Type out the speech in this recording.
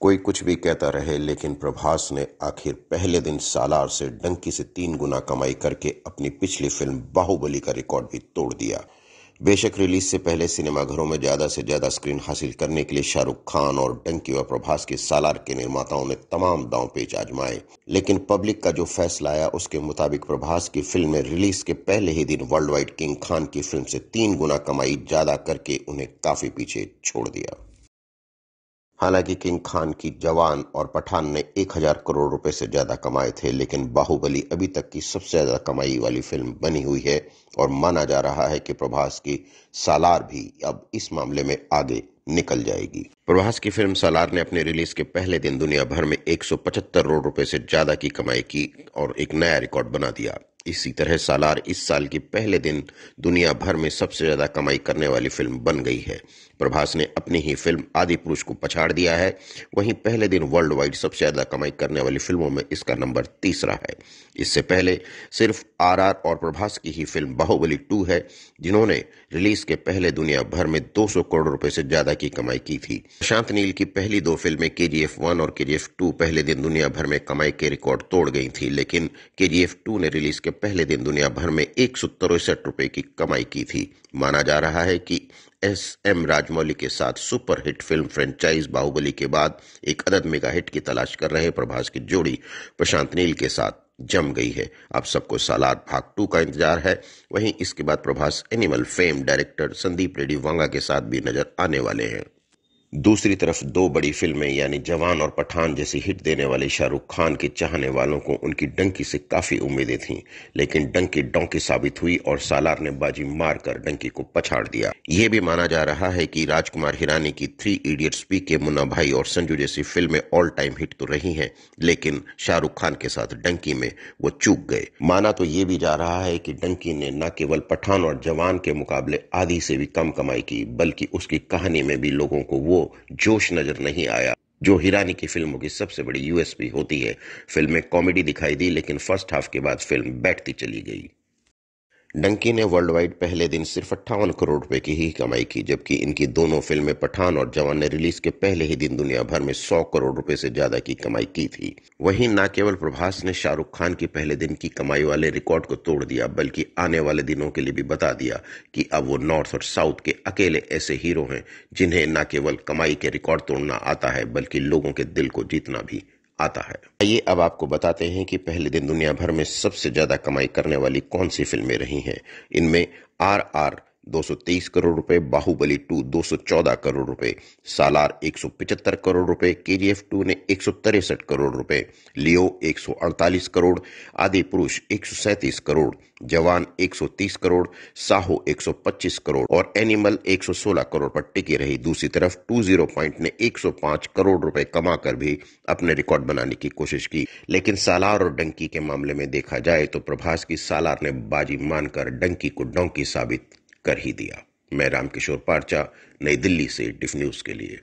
कोई कुछ भी कहता रहे लेकिन प्रभास ने आखिर पहले दिन सालार से डंकी से तीन गुना कमाई करके अपनी पिछली फिल्म बाहुबली का रिकॉर्ड भी तोड़ दिया बेशक रिलीज से पहले सिनेमाघरों में ज्यादा से ज्यादा स्क्रीन हासिल करने के लिए शाहरुख खान और डंकी व प्रभास के सालार के निर्माताओं ने तमाम दाव पेच आजमाए लेकिन पब्लिक का जो फैसला आया उसके मुताबिक प्रभास की फिल्म ने रिलीज के पहले ही दिन वर्ल्ड वाइड किंग खान की फिल्म से तीन गुना कमाई ज्यादा करके उन्हें काफी पीछे छोड़ दिया हालांकि किंग खान की जवान और पठान ने एक हजार करोड़ रुपए से ज्यादा कमाए थे लेकिन बाहुबली अभी तक की सबसे ज्यादा कमाई वाली फिल्म बनी हुई है और माना जा रहा है कि प्रभास की सालार भी अब इस मामले में आगे निकल जाएगी प्रभास की फिल्म सालार ने अपने रिलीज के पहले दिन दुनिया भर में एक करोड़ रुपए से ज्यादा की कमाई की और एक नया रिकॉर्ड बना दिया इसी तरह सालार इस साल के पहले दिन दुनिया भर में सबसे ज़्यादा कमाई करने वाली फिल्म बन गई है प्रभास ने अपनी ही फिल्म आदि पुरुष को पछाड़ दिया है वहीं पहले दिन वर्ल्ड वाइड सबसे ज़्यादा कमाई करने वाली फिल्मों में इसका नंबर तीसरा है इससे पहले सिर्फ आर और प्रभास की ही फिल्म बाहुबली टू है जिन्होंने रिलीज के पहले दुनिया भर में 200 करोड़ रुपए से ज़्यादा की कमाई की थी प्रशांत नील की पहली दो फिल्में के जी एफ वन और के जी एफ टू पहले दिन दुनिया भर में कमाई के रिकॉर्ड तोड़ गई थी लेकिन के जी एफ टू ने रिलीज के पहले दिन दुनिया भर में एक सौ तिरसठ रुपए की कमाई की थी माना जा रहा है कि एस एम राजमौली के साथ सुपरहिट फिल्म फ्रेंचाइज बाहुबली के बाद एक अदद मेगा हिट की तलाश कर रहे प्रभास की जोड़ी प्रशांत नील के साथ जम गई है अब सबको सालाद भाग टू का इंतजार है वहीं इसके बाद Prabhas animal fame director Sandeep Reddy Vanga के साथ भी नजर आने वाले हैं दूसरी तरफ दो बड़ी फिल्में यानी जवान और पठान जैसी हिट देने वाले शाहरुख खान के चाहने वालों को उनकी डंकी से काफ़ी उम्मीदें थीं लेकिन डंकी डोंकी साबित हुई और सालार ने बाजी मारकर डंकी को पछाड़ दिया ये भी माना जा रहा है कि राजकुमार हिरानी की थ्री इडियट्स पी के मुन्ना भाई और संजू जैसी फिल्में ऑल टाइम हिट तो रही हैं लेकिन शाहरुख खान के साथ डंकी में वो चूक गए माना तो ये भी जा रहा है कि डंकी ने न केवल पठान और जवान के मुकाबले आधी से भी कम कमाई की बल्कि उसकी कहानी में भी लोगों को वो वो जोश नजर नहीं आया जो हिरानी की फिल्मों की सबसे बड़ी यूएसपी होती है फिल्म में कॉमेडी दिखाई दी लेकिन फर्स्ट हाफ के बाद फिल्म बैठती चली गई डंकी ने वर्ल्ड वाइड पहले दिन सिर्फ अट्ठावन करोड़ रुपए की ही कमाई की जबकि इनकी दोनों फिल्में पठान और जवान ने रिलीज के पहले ही दिन दुनिया भर में 100 करोड़ रुपए से ज्यादा की कमाई की थी वहीं न केवल प्रभास ने शाहरुख खान की पहले दिन की कमाई वाले रिकॉर्ड को तोड़ दिया बल्कि आने वाले दिनों के लिए भी बता दिया कि अब वो नॉर्थ और साउथ के अकेले ऐसे हीरो हैं जिन्हें न केवल कमाई के रिकॉर्ड तोड़ना आता है बल्कि लोगों के दिल को जीतना भी आता है आइए अब आपको बताते हैं कि पहले दिन दुनिया भर में सबसे ज्यादा कमाई करने वाली कौन सी फिल्में रही हैं इनमें आर आर 223 करोड़ रुपए बाहुबली टू 214 करोड़ रुपए सालार 175 करोड़ रुपए केजीएफ टू ने एक करोड़ रुपए लियो 148 करोड़ आदि पुरुष 137 करोड़ जवान 130 करोड़ साहो 125 करोड़ और एनिमल 116 करोड़ पर टिकी रही दूसरी तरफ 20 पॉइंट ने 105 करोड़ रुपए कमाकर भी अपने रिकॉर्ड बनाने की कोशिश की लेकिन सालार और डंकी के मामले में देखा जाए तो प्रभास की सालार ने बाजी मानकर डंकी को डोंकी साबित कर ही दिया मैं रामकिशोर पारचा नई दिल्ली से डिफ न्यूज़ के लिए